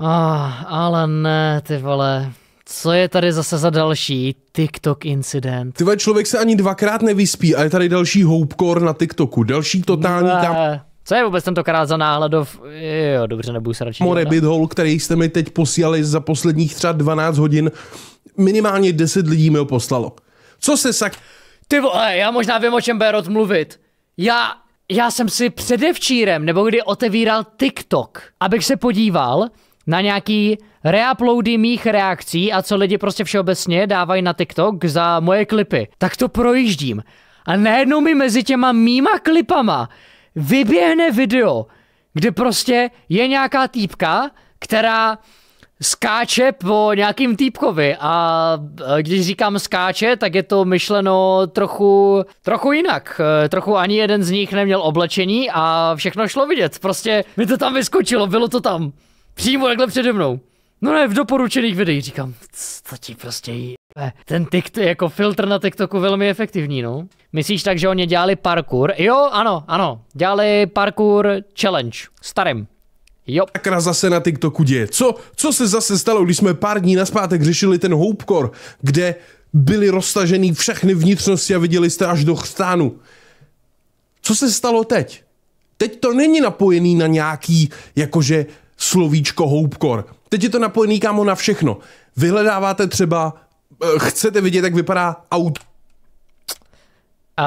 Ah, ale ne, ty vole. Co je tady zase za další TikTok incident? Ty vole, člověk se ani dvakrát nevyspí a je tady další houpkor na TikToku, další totální ne. Co je vůbec tentokrát za náhledov? Jo, dobře, nebudu se radši. Morebit hole, který jste mi teď posílali za posledních třeba 12 hodin, minimálně 10 lidí mi ho poslalo. Co se sak... Ty vole, já možná vím, o čem Berot mluvit. Já, já jsem si předevčírem, nebo kdy otevíral TikTok, abych se podíval, na nějaký reuploady mých reakcí a co lidi prostě všeobecně dávají na TikTok za moje klipy. Tak to projíždím. A najednou mi mezi těma mýma klipama vyběhne video, kde prostě je nějaká týpka, která skáče po nějakým týpkovi a e, když říkám skáče, tak je to myšleno trochu, trochu jinak. E, trochu ani jeden z nich neměl oblečení a všechno šlo vidět. Prostě mi to tam vyskočilo, bylo to tam. Přímo takhle přede mnou. No ne, v doporučených videích říkám, co ti prostě jí. Eh, ten TikTok, jako filtr na TikToku velmi efektivní, no. Myslíš tak, že oni dělali parkour? Jo, ano, ano. Dělali parkour challenge. Starým. Jo. Sakra zase na TikToku děje. Co, co se zase stalo, když jsme pár dní naspátek řešili ten hoopkor, kde byly roztažený všechny vnitřnosti a viděli jste až do chrstánu. Co se stalo teď? Teď to není napojený na nějaký, jakože slovíčko Hopecore. Teď je to napojený kámo na všechno. Vyhledáváte třeba, eh, chcete vidět, jak vypadá aut. Uh,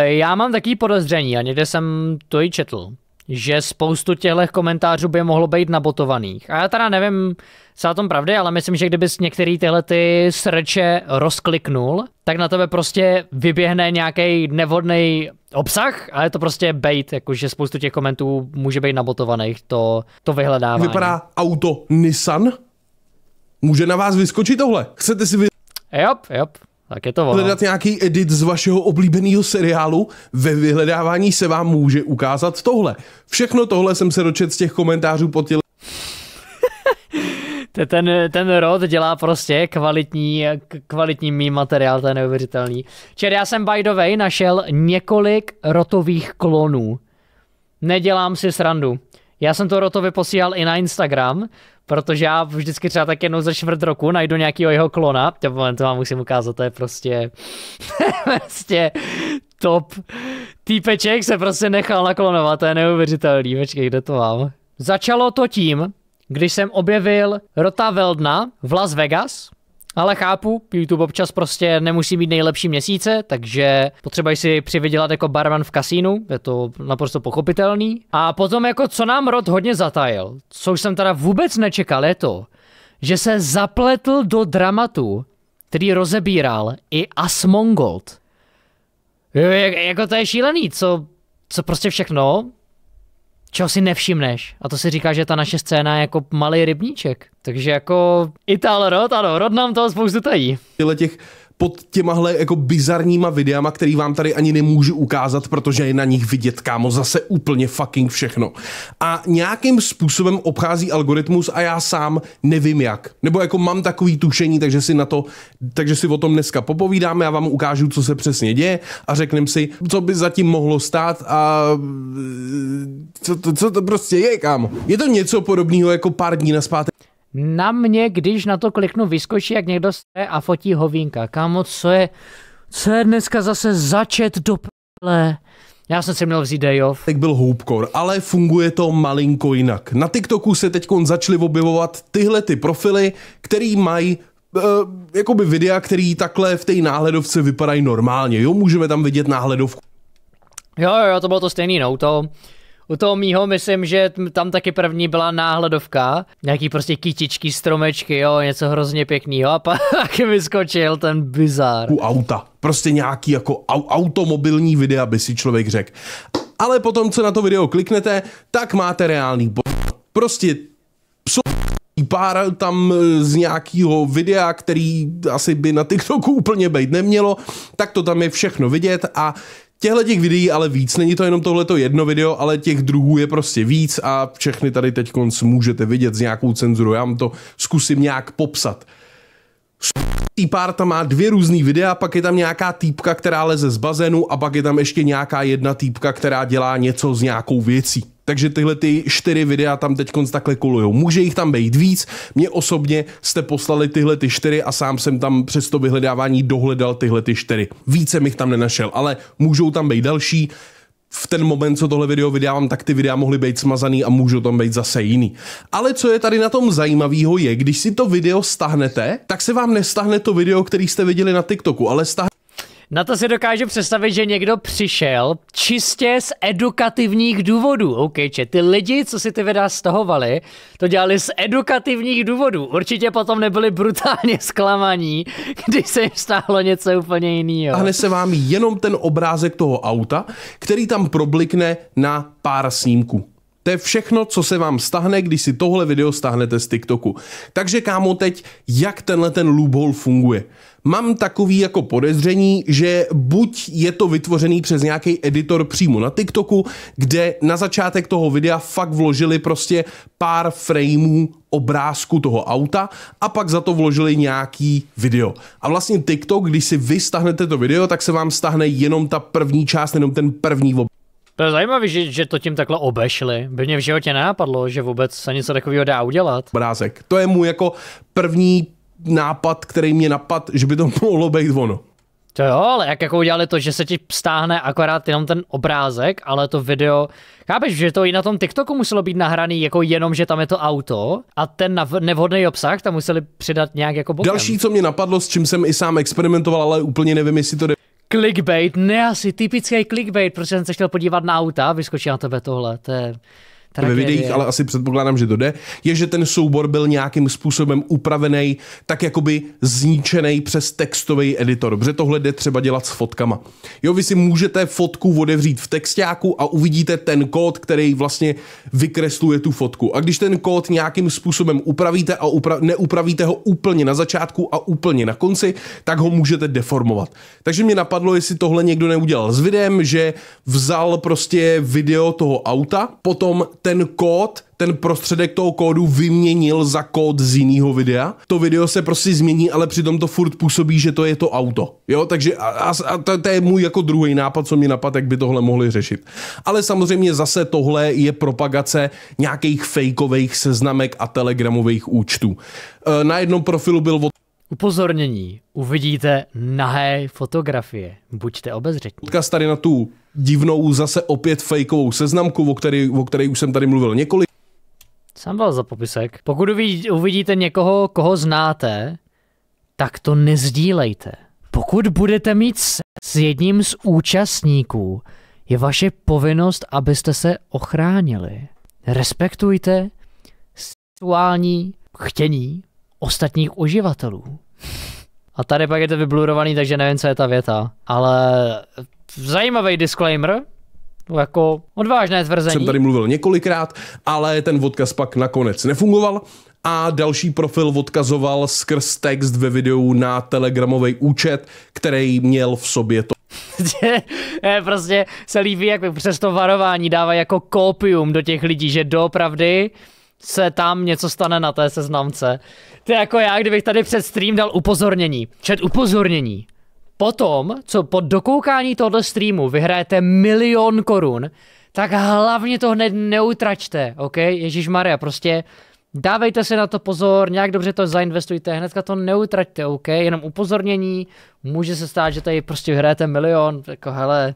já mám takový podezření a někde jsem to i četl, že spoustu těchto komentářů by mohlo být nabotovaných. A já teda nevím, se na tom pravdy, ale myslím, že kdybys některý tyhle ty srče rozkliknul, tak na tebe prostě vyběhne nějaký nevhodný obsah, ale je to prostě bait, jakože spoustu těch komentů může být nabotovaných, to, to vyhledávání. Vypadá auto Nissan? Může na vás vyskočit tohle? Chcete si vy... Jop, jop. Tak je to Hledat nějaký edit z vašeho oblíbeného seriálu, ve vyhledávání se vám může ukázat tohle. Všechno tohle jsem se dočet z těch komentářů pod těle ten, ten rod dělá prostě kvalitní, kvalitní mý materiál, to je neuvěřitelný. Čer, já jsem by the way našel několik rotových klonů. Nedělám si srandu. Já jsem to rotovi posílal i na Instagram, protože já vždycky třeba tak jednou za čtvrt roku najdu nějakého jeho klona, to vám musím ukázat, to je prostě, prostě top. Týpeček se prostě nechal naklonovat, to je neuvěřitelný, počkej, kde to mám? Začalo to tím, když jsem objevil Rota Veldna v Las Vegas, ale chápu, YouTube občas prostě nemusí mít nejlepší měsíce, takže potřeba si přivydělat jako barman v kasínu, je to naprosto pochopitelný. A potom jako co nám Rod hodně zatajil, už jsem teda vůbec nečekal, je to, že se zapletl do dramatu, který rozebíral i Asmongold. Jako to je šílený, co, co prostě všechno čeho si nevšimneš. A to si říká, že ta naše scéna je jako malý rybníček. Takže jako Ital Rod, ano, Rod nám toho spoustu tají. Tyhle těch pod těmahle jako bizarníma videama, který vám tady ani nemůžu ukázat, protože je na nich vidět, kámo, zase úplně fucking všechno. A nějakým způsobem obchází algoritmus a já sám nevím jak. Nebo jako mám takový tušení, takže si na to, takže si o tom dneska popovídáme, já vám ukážu, co se přesně děje a řekneme si, co by zatím mohlo stát a co to, co to prostě je, kámo. Je to něco podobného jako pár dní na zpátek na mě, když na to kliknu, vyskočí, jak někdo stře a fotí hovínka. Kámo, co je, co je dneska zase začet do p***le? Já jsem si měl vzít day off. Tak byl hoopcore, ale funguje to malinko jinak. Na TikToku se teď začaly objevovat tyhle ty profily, který mají e, jakoby videa, který takhle v té náhledovce vypadají normálně. Jo, můžeme tam vidět náhledovku. Jo, jo, to bylo to stejný no, to. U toho mýho myslím, že tam taky první byla náhledovka, nějaký prostě kytičky, stromečky, jo, něco hrozně pěkného a pak mi skočil ten bizar. U auta, prostě nějaký jako au- automobilní videa by si člověk řekl. Ale potom, co na to video kliknete, tak máte reálný bo... Prostě pár tam e, z nějakého videa, který asi by na TikToku úplně být nemělo, tak to tam je všechno vidět a Těhle těch videí ale víc, není to jenom tohleto jedno video, ale těch druhů je prostě víc a všechny tady teď konc můžete vidět s nějakou cenzurou. Já vám to zkusím nějak popsat. Týpárta má dvě různý videa, pak je tam nějaká týpka, která leze z bazénu a pak je tam ještě nějaká jedna týpka, která dělá něco s nějakou věcí. Takže tyhle ty čtyři videa tam teď takhle kolujou. Může jich tam být víc. Mě osobně jste poslali tyhle ty čtyři a sám jsem tam přes to vyhledávání dohledal tyhle ty čtyři. Více jsem jich tam nenašel, ale můžou tam být další v ten moment, co tohle video vydávám, tak ty videa mohly být smazaný a můžou tam být zase jiný. Ale co je tady na tom zajímavého je, když si to video stahnete, tak se vám nestahne to video, který jste viděli na TikToku, ale stahne na to si dokážu představit, že někdo přišel čistě z edukativních důvodů. OK, če, ty lidi, co si ty videa stahovali, to dělali z edukativních důvodů. Určitě potom nebyli brutálně zklamaní, když se jim stáhlo něco úplně jiného. Tahne se vám jenom ten obrázek toho auta, který tam problikne na pár snímků. To je všechno, co se vám stahne, když si tohle video stáhnete z TikToku. Takže kámo teď, jak tenhle ten loophole funguje? Mám takový jako podezření, že buď je to vytvořený přes nějaký editor přímo na TikToku, kde na začátek toho videa fakt vložili prostě pár frameů obrázku toho auta a pak za to vložili nějaký video. A vlastně TikTok, když si vy stahnete to video, tak se vám stáhne jenom ta první část, jenom ten první obrázek je zajímavé, že, že to tím takhle obešli. By mě v životě nenapadlo, že vůbec se něco takového dá udělat. Brázek. To je mu jako první nápad, který mě napad, že by to mohlo být ono. To jo, ale jak jako udělali to, že se ti stáhne akorát jenom ten obrázek, ale to video, chápeš, že to i na tom TikToku muselo být nahraný jako jenom, že tam je to auto a ten nevhodný obsah tam museli přidat nějak jako bokem. Další, co mě napadlo, s čím jsem i sám experimentoval, ale úplně nevím, jestli to jde Clickbait, ne asi typický clickbait, protože jsem se chtěl podívat na auta vyskočí na tebe tohle. To je Tragédie. ve videích, ale asi předpokládám, že to jde, je, že ten soubor byl nějakým způsobem upravený, tak jakoby zničený přes textový editor, protože tohle jde třeba dělat s fotkama. Jo, vy si můžete fotku odevřít v textáku a uvidíte ten kód, který vlastně vykresluje tu fotku. A když ten kód nějakým způsobem upravíte a upra- neupravíte ho úplně na začátku a úplně na konci, tak ho můžete deformovat. Takže mě napadlo, jestli tohle někdo neudělal s videem, že vzal prostě video toho auta, potom ten kód, ten prostředek toho kódu vyměnil za kód z jiného videa. To video se prostě změní, ale přitom to furt působí, že to je to auto. Jo, takže a, a, to, to je můj jako druhý nápad, co mi napadá, jak by tohle mohli řešit. Ale samozřejmě zase tohle je propagace nějakých fejkových seznamek a telegramových účtů. E, na jednom profilu byl od Upozornění, uvidíte nahé fotografie. Buďte obezřetní. Podcast tady na tu divnou, zase opět fejkovou seznamku, o které o který už jsem tady mluvil několik. Sám vás za popisek. Pokud uvidíte někoho, koho znáte, tak to nezdílejte. Pokud budete mít se s jedním z účastníků, je vaše povinnost, abyste se ochránili. Respektujte sexuální chtění ostatních uživatelů. A tady pak je to vyblurovaný, takže nevím, co je ta věta. Ale zajímavý disclaimer, jako odvážné tvrzení. Jsem tady mluvil několikrát, ale ten odkaz pak nakonec nefungoval a další profil odkazoval skrz text ve videu na telegramový účet, který měl v sobě to. Je prostě se líbí, jak přes to varování dává jako kopium do těch lidí, že doopravdy se tam něco stane na té seznamce. To je jako já, kdybych tady před stream dal upozornění. Čet upozornění. Potom, co po dokoukání tohoto streamu vyhrajete milion korun, tak hlavně to hned neutračte, ok? Ježíš Maria, prostě dávejte si na to pozor, nějak dobře to zainvestujte, hnedka to neutraťte, ok? Jenom upozornění, může se stát, že tady prostě vyhrajete milion, jako hele,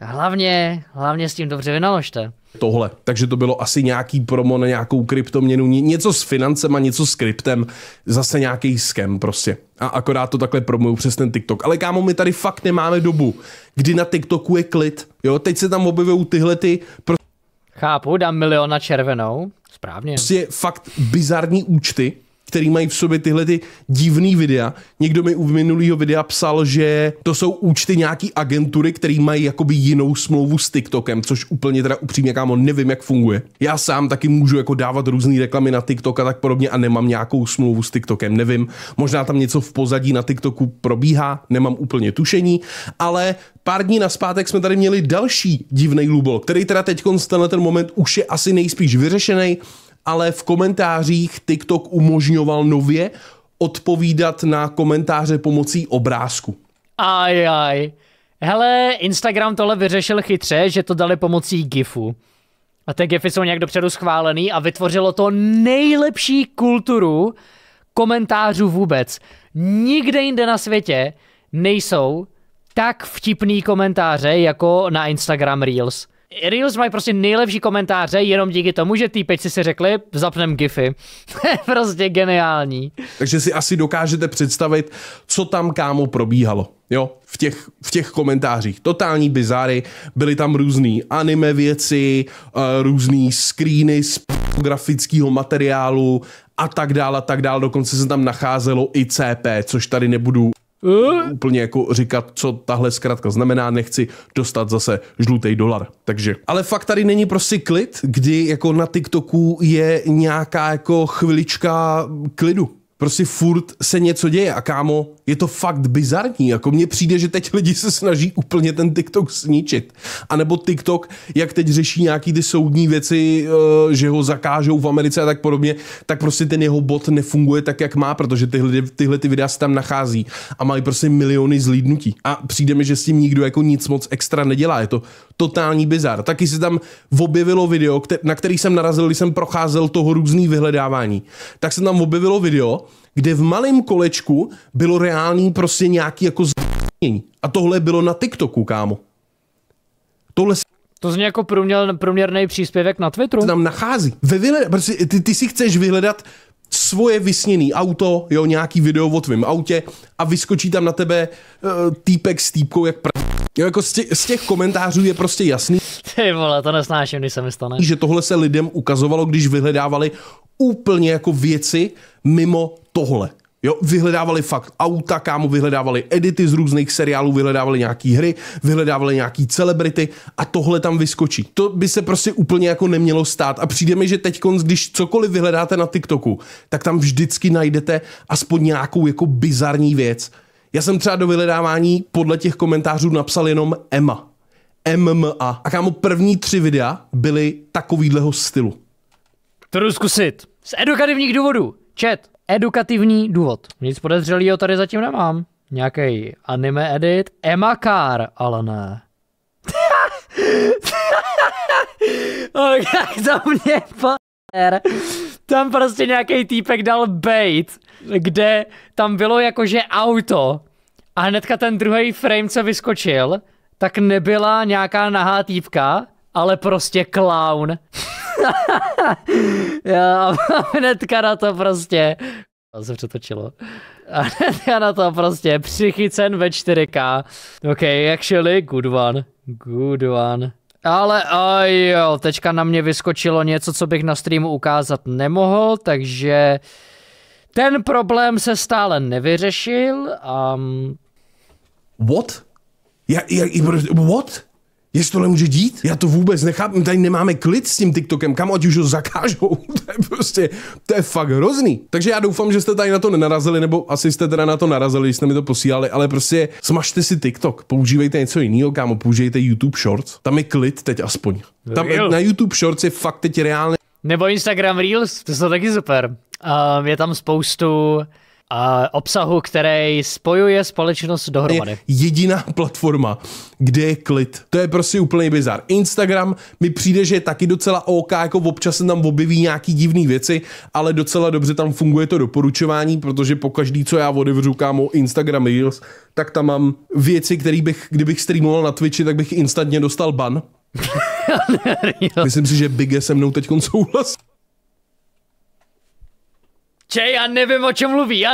hlavně, hlavně s tím dobře vynaložte tohle. Takže to bylo asi nějaký promo na nějakou kryptoměnu, něco s a něco s kryptem, zase nějaký skem prostě. A akorát to takhle promuju přes ten TikTok. Ale kámo, my tady fakt nemáme dobu, kdy na TikToku je klid. Jo, teď se tam objevují tyhle ty... Pro... Chápu, dám milion na červenou. Správně. Prostě fakt bizarní účty, který mají v sobě tyhle ty divný videa. Někdo mi u minulého videa psal, že to jsou účty nějaký agentury, který mají jakoby jinou smlouvu s TikTokem, což úplně teda upřímně kámo nevím, jak funguje. Já sám taky můžu jako dávat různé reklamy na TikTok a tak podobně a nemám nějakou smlouvu s TikTokem, nevím. Možná tam něco v pozadí na TikToku probíhá, nemám úplně tušení, ale pár dní naspátek jsme tady měli další divný lubol, který teda teď tenhle ten moment už je asi nejspíš vyřešený, ale v komentářích TikTok umožňoval nově odpovídat na komentáře pomocí obrázku. Aj, aj. Hele, Instagram tohle vyřešil chytře, že to dali pomocí GIFu. A ty GIFy jsou nějak dopředu schválený a vytvořilo to nejlepší kulturu komentářů vůbec. Nikde jinde na světě nejsou tak vtipný komentáře jako na Instagram Reels. Reels mají prostě nejlepší komentáře jenom díky tomu, že týpečci si řekli, zapnem gify. prostě geniální. Takže si asi dokážete představit, co tam kámo probíhalo. Jo, v těch, v těch komentářích. Totální bizary, byly tam různé anime věci, eh, různé screeny z grafického materiálu a tak dále, a tak dále. Dokonce se tam nacházelo i CP, což tady nebudu Eh? úplně jako říkat, co tahle zkrátka znamená, nechci dostat zase žlutý dolar. Takže, ale fakt tady není prostě klid, kdy jako na TikToku je nějaká jako chvilička klidu prostě furt se něco děje a kámo, je to fakt bizarní, jako mně přijde, že teď lidi se snaží úplně ten TikTok sničit. A nebo TikTok, jak teď řeší nějaký ty soudní věci, eh, že ho zakážou v Americe a tak podobně, tak prostě ten jeho bot nefunguje tak, jak má, protože tyhle, tyhle ty videa se tam nachází a mají prostě miliony zlídnutí. A přijde mi, že s tím nikdo jako nic moc extra nedělá. Je to totální bizar. Taky se tam objevilo video, na který jsem narazil, když jsem procházel toho různý vyhledávání. Tak se tam objevilo video, kde v malém kolečku bylo reálný prostě nějaký jako změní. A tohle bylo na TikToku, kámo. Tohle to zní jako průměr, průměrný příspěvek na Twitteru. Se tam nachází. Ve vyhled... prostě ty, ty si chceš vyhledat svoje vysněný auto, jo, nějaký video o tvém autě a vyskočí tam na tebe uh, týpek s týpkou, jak pr... Jo, jako z těch, z těch komentářů je prostě jasný. Ty vole, to nesnáším, když se mi stane. Že tohle se lidem ukazovalo, když vyhledávali úplně jako věci mimo tohle. Jo, vyhledávali fakt auta, kámo, vyhledávali edity z různých seriálů, vyhledávali nějaký hry, vyhledávali nějaký celebrity a tohle tam vyskočí. To by se prostě úplně jako nemělo stát a přijde mi, že teď, když cokoliv vyhledáte na TikToku, tak tam vždycky najdete aspoň nějakou jako bizarní věc, já jsem třeba do vyhledávání podle těch komentářů napsal jenom Emma. MMA. A kámo, první tři videa byly takovýhleho stylu. To jdu zkusit. Z edukativních důvodů. Čet. Edukativní důvod. Nic podezřelého tady zatím nemám. Nějaký anime edit. Emma Car, ale ne. tak za mě, p***er tam prostě nějaký týpek dal bait, kde tam bylo jakože auto a hnedka ten druhý frame, co vyskočil, tak nebyla nějaká nahá týpka, ale prostě clown. Já, hnedka na to prostě. A se přetočilo. A hnedka na to prostě přichycen ve 4K. OK, actually, good one. Good one. Ale aj jo, teďka na mě vyskočilo něco, co bych na streamu ukázat nemohl, takže ten problém se stále nevyřešil. Um... What? Yeah, yeah, what? Jestli tohle může dít? Já to vůbec nechápu. Tady nemáme klid s tím TikTokem. Kam ať už ho zakážou? to je prostě, to je fakt hrozný. Takže já doufám, že jste tady na to nenarazili, nebo asi jste teda na to narazili, když jste mi to posílali, ale prostě smažte si TikTok. Používejte něco jiného, kámo. Použijte YouTube Shorts. Tam je klid teď aspoň. Tam Real. na YouTube Shorts je fakt teď reálně. Nebo Instagram Reels, to jsou taky super. Uh, je tam spoustu a obsahu, který spojuje společnost dohromady. Je jediná platforma, kde je klid. To je prostě úplný bizar. Instagram mi přijde, že je taky docela OK, jako občas se tam objeví nějaký divné věci, ale docela dobře tam funguje to doporučování, protože po každý, co já odevřu kámo Instagram Reels, tak tam mám věci, které bych, kdybych streamoval na Twitchi, tak bych instantně dostal ban. Myslím si, že Big se mnou teď souhlasí. Če, já nevím, o čem mluví. Já,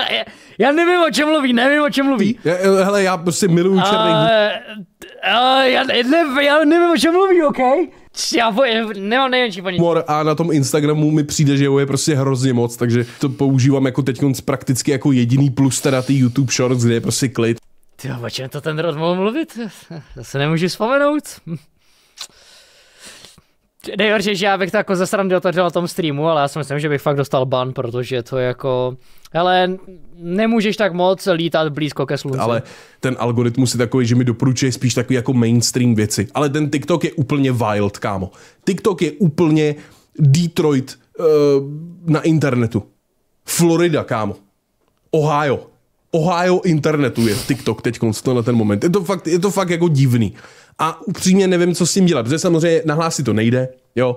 já nevím, o čem mluví, nevím, o čem mluví. Je, hele, já prostě miluju černý uh, uh, já, ne, já nevím, o čem mluví, OK? Já nemám nejmenší paní. Mor. a na tom Instagramu mi přijde, že je prostě hrozně moc, takže to používám jako teď prakticky jako jediný plus teda ty YouTube Shorts, kde je prostě klid. Ty, o čem to ten rod mluvit? Já se nemůžu vzpomenout nejhorší, že já bych to jako ze srandy otevřel na tom streamu, ale já si myslím, že bych fakt dostal ban, protože to je jako... Ale nemůžeš tak moc lítat blízko ke slunci. Ale ten algoritmus je takový, že mi doporučuje spíš takový jako mainstream věci. Ale ten TikTok je úplně wild, kámo. TikTok je úplně Detroit uh, na internetu. Florida, kámo. Ohio. Ohio internetu je TikTok teď na ten moment. Je to, fakt, je to fakt jako divný. A upřímně nevím, co s tím dělat, protože samozřejmě nahlásit to nejde, jo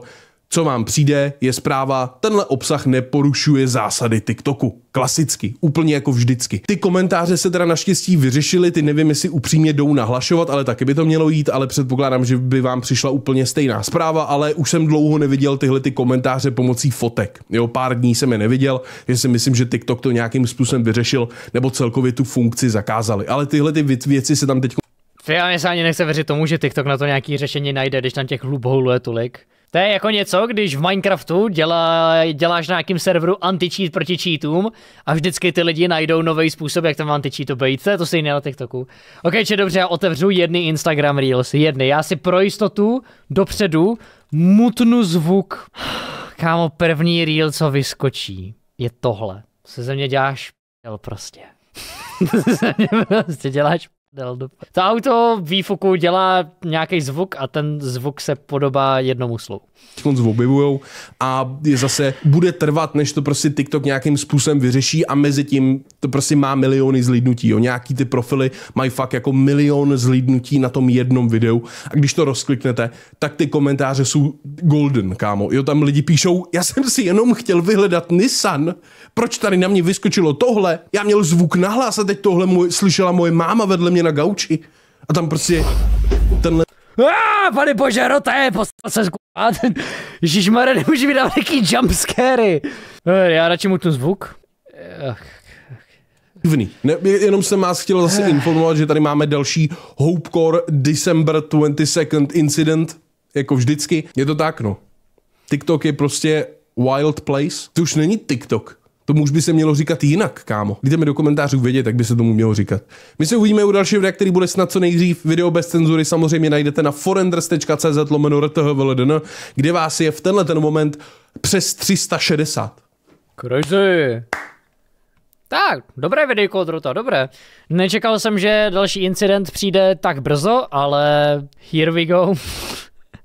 co vám přijde, je zpráva, tenhle obsah neporušuje zásady TikToku. Klasicky, úplně jako vždycky. Ty komentáře se teda naštěstí vyřešily, ty nevím, jestli upřímně jdou nahlašovat, ale taky by to mělo jít, ale předpokládám, že by vám přišla úplně stejná zpráva, ale už jsem dlouho neviděl tyhle ty komentáře pomocí fotek. Jo, pár dní jsem je neviděl, že si myslím, že TikTok to nějakým způsobem vyřešil, nebo celkově tu funkci zakázali. Ale tyhle ty věci se tam teď Já se ani nechce věřit tomu, že TikTok na to nějaký řešení najde, když tam těch hlubou je tolik. To je jako něco, když v Minecraftu dělá, děláš na nějakým serveru anti-cheat proti cheatům a vždycky ty lidi najdou nový způsob, jak tam anti-cheat obejít. To je to stejné na TikToku. Ok, či dobře, já otevřu jedny Instagram Reels, jedny. Já si pro jistotu dopředu mutnu zvuk. Kámo, první reel, co vyskočí, je tohle. Se ze mě děláš prostě. se ze mě prostě děláš dal do... To auto výfuku dělá nějaký zvuk a ten zvuk se podobá jednomu slovu. zvuky objevují a je zase bude trvat, než to prostě TikTok nějakým způsobem vyřeší a mezi tím to prostě má miliony zlídnutí. Jo. Nějaký ty profily mají fakt jako milion zlídnutí na tom jednom videu a když to rozkliknete, tak ty komentáře jsou golden, kámo. Jo, tam lidi píšou, já jsem si jenom chtěl vyhledat Nissan, proč tady na mě vyskočilo tohle, já měl zvuk nahlas a teď tohle můj, slyšela moje máma vedle mě mě na gauči. A tam prostě tenhle... Ah, pane bože, roté, postal se zkupat. Ježišmarja, nemůže mi dávat nějaký jumpscary. Eh, já radši mu ten zvuk. Ach. Eh, Divný. Ne, jenom jsem vás chtěl zase eh. informovat, že tady máme další Hopecore December 22nd incident. Jako vždycky. Je to tak, no. TikTok je prostě wild place. To už není TikTok. Tomu už by se mělo říkat jinak, kámo. Víte mi do komentářů vědět, jak by se tomu mělo říkat. My se uvidíme u dalšího videa, který bude snad co nejdřív. Video bez cenzury samozřejmě najdete na forenders.cz lomeno rthvldn, kde vás je v tenhle ten moment přes 360. Crazy. Tak, dobré videjko od Rota, dobré. Nečekal jsem, že další incident přijde tak brzo, ale here we go.